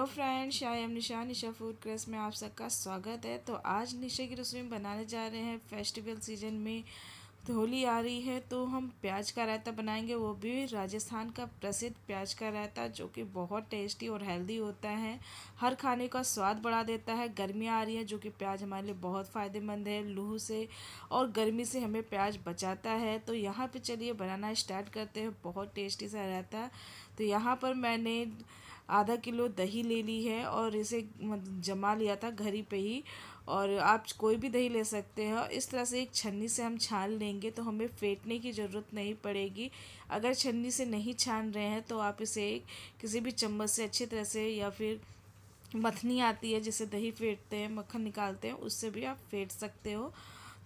hello friends I am Nisha Nisha food craze में आप सबका स्वागत है तो आज निशा की रसोई में बनाने जा रहे हैं फेस्टिवल सीजन में होली आ रही है तो हम प्याज का रायता बनाएंगे वो भी राजस्थान का प्रसिद्ध प्याज का रायता जो कि बहुत टेस्टी और हेल्दी होता है हर खाने का स्वाद बढ़ा देता है गर्मियाँ आ रही है जो कि प्याज हमारे लिए बहुत फ़ायदेमंद है लूह से और गर्मी से हमें प्याज बचाता है तो यहाँ पे चलिए बनाना स्टार्ट करते हैं बहुत टेस्टी सा रहता तो यहाँ पर मैंने आधा किलो दही ले ली है और इसे जमा लिया था घर ही पे ही और आप कोई भी दही ले सकते हैं इस तरह से एक छन्नी से हम छान लेंगे तो हमें फेंटने की ज़रूरत नहीं पड़ेगी अगर छन्नी से नहीं छान रहे हैं तो आप इसे किसी भी चम्मच से अच्छी तरह से या फिर मथनी आती है जिसे दही फेंटते हैं मक्खन निकालते हैं उससे भी आप फेंट सकते हो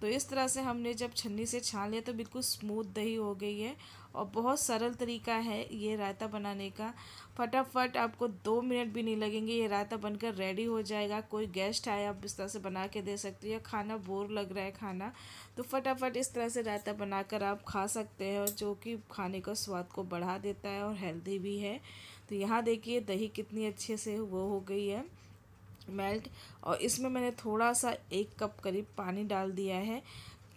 तो इस तरह से हमने जब छन्नी से छान लिया तो बिल्कुल स्मूथ दही हो गई है और बहुत सरल तरीका है ये रायता बनाने का फटाफट आपको दो मिनट भी नहीं लगेंगे ये रायता बनकर रेडी हो जाएगा कोई गेस्ट आए आप इस तरह से बना के दे सकते हो या खाना बोर लग रहा है खाना तो फटाफट इस तरह से रायता बनाकर आप खा सकते हैं जो कि खाने का स्वाद को बढ़ा देता है और हेल्दी भी है तो यहाँ देखिए दही कितनी अच्छे से वो हो गई है मेल्ट और इसमें मैंने थोड़ा सा एक कप करीब पानी डाल दिया है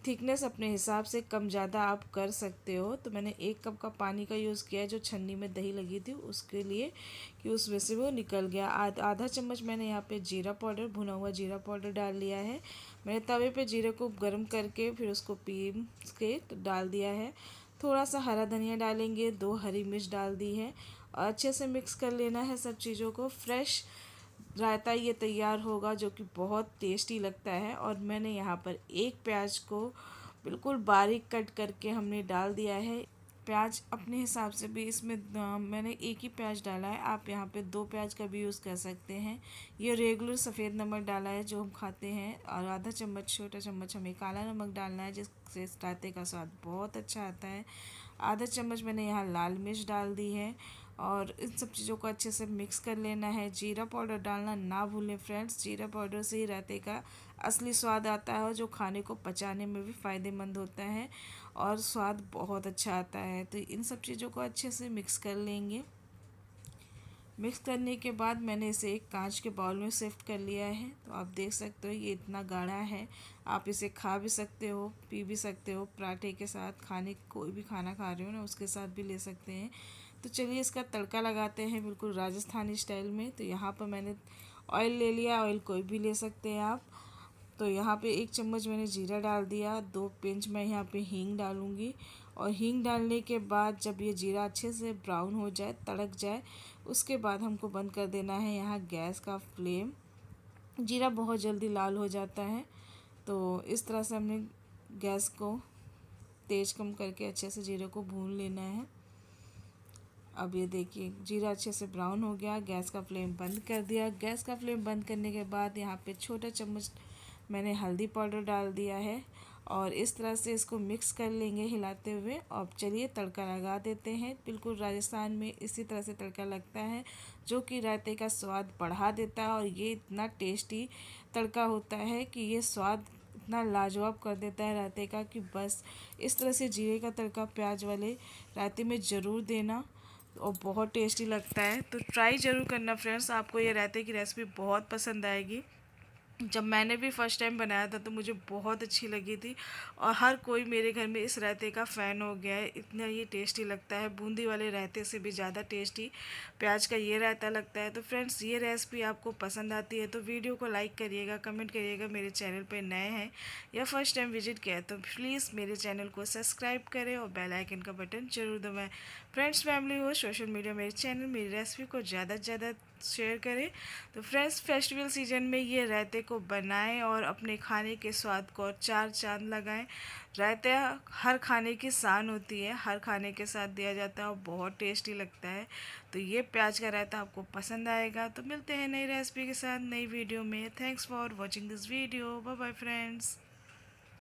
थिकनेस अपने हिसाब से कम ज़्यादा आप कर सकते हो तो मैंने एक कप का पानी का यूज़ किया है जो छन्नी में दही लगी थी उसके लिए कि उसमें से वो निकल गया आध, आधा चम्मच मैंने यहाँ पे जीरा पाउडर भुना हुआ जीरा पाउडर डाल लिया है मैंने तवे पे जीरे को गर्म करके फिर उसको पी के डाल दिया है थोड़ा सा हरा धनिया डालेंगे दो हरी मिर्च डाल दी है और अच्छे से मिक्स कर लेना है सब चीज़ों को फ्रेश रायता ये तैयार होगा जो कि बहुत टेस्टी लगता है और मैंने यहाँ पर एक प्याज को बिल्कुल बारीक कट करके हमने डाल दिया है प्याज अपने हिसाब से भी इसमें मैंने एक ही प्याज डाला है आप यहाँ पे दो प्याज का भी यूज़ कर सकते हैं ये रेगुलर सफ़ेद नमक डाला है जो हम खाते हैं और आधा चम्मच छोटा चम्मच हमें काला नमक डालना है जिससे इस रायते का स्वाद बहुत अच्छा आता है आधा चम्मच मैंने यहाँ लाल मिर्च डाल दी है और इन सब चीज़ों को अच्छे से मिक्स कर लेना है जीरा पाउडर डालना ना भूलें फ्रेंड्स जीरा पाउडर से ही रायते का असली स्वाद आता है जो खाने को पचाने में भी फ़ायदेमंद होता है और स्वाद बहुत अच्छा आता है तो इन सब चीज़ों को अच्छे से मिक्स कर लेंगे मिक्स करने के बाद मैंने इसे एक कांच के बाउल में शिफ्ट कर लिया है तो आप देख सकते हो ये इतना गाढ़ा है आप इसे खा भी सकते हो पी भी सकते हो पराठे के साथ खाने कोई भी खाना खा रहे हो ना उसके साथ भी ले सकते हैं तो चलिए इसका तड़का लगाते हैं बिल्कुल राजस्थानी स्टाइल में तो यहाँ पर मैंने ऑयल ले लिया ऑयल कोई भी ले सकते हैं आप तो यहाँ पे एक चम्मच मैंने जीरा डाल दिया दो पिंच मैं यहाँ पे हींग डालूँगी और हींग डालने के बाद जब ये जीरा अच्छे से ब्राउन हो जाए तड़क जाए उसके बाद हमको बंद कर देना है यहाँ गैस का फ्लेम जीरा बहुत जल्दी लाल हो जाता है तो इस तरह से हमने गैस को तेज़ कम करके अच्छे से जीरे को भून लेना है अब ये देखिए जीरा अच्छे से ब्राउन हो गया गैस का फ्लेम बंद कर दिया गैस का फ्लेम बंद करने के बाद यहाँ पे छोटा चम्मच मैंने हल्दी पाउडर डाल दिया है और इस तरह से इसको मिक्स कर लेंगे हिलाते हुए और चलिए तड़का लगा देते हैं बिल्कुल राजस्थान में इसी तरह से तड़का लगता है जो कि रायते का स्वाद बढ़ा देता है और ये इतना टेस्टी तड़का होता है कि ये स्वाद इतना लाजवाब कर देता है रायते का कि बस इस तरह से जीरे का तड़का प्याज वाले रायते में ज़रूर देना और बहुत टेस्टी लगता है तो ट्राई ज़रूर करना फ्रेंड्स आपको ये रायते की रेसिपी बहुत पसंद आएगी जब मैंने भी फ़र्स्ट टाइम बनाया था तो मुझे बहुत अच्छी लगी थी और हर कोई मेरे घर में इस रायते का फ़ैन हो गया है इतना ये टेस्टी लगता है बूंदी वाले रायते से भी ज़्यादा टेस्टी प्याज का ये रायता लगता है तो फ्रेंड्स ये रेसिपी आपको पसंद आती है तो वीडियो को लाइक करिएगा कमेंट करिएगा मेरे चैनल पर नए हैं या फर्स्ट टाइम विजिट किया तो प्लीज़ मेरे चैनल को सब्सक्राइब करें और बेलाइकन का बटन जरूर दबाएँ फ्रेंड्स फैमिली हो सोशल मीडिया मेरे चैनल मेरी रेसिपी को ज़्यादा से ज़्यादा शेयर करें तो फ्रेंड्स फेस्टिवल सीजन में ये रायते को बनाएं और अपने खाने के स्वाद को चार चांद लगाएं रायता हर खाने की शान होती है हर खाने के साथ दिया जाता है और बहुत टेस्टी लगता है तो ये प्याज का रायता आपको पसंद आएगा तो मिलते हैं नई रेसिपी के साथ नई वीडियो में thanks for watching this video bye bye friends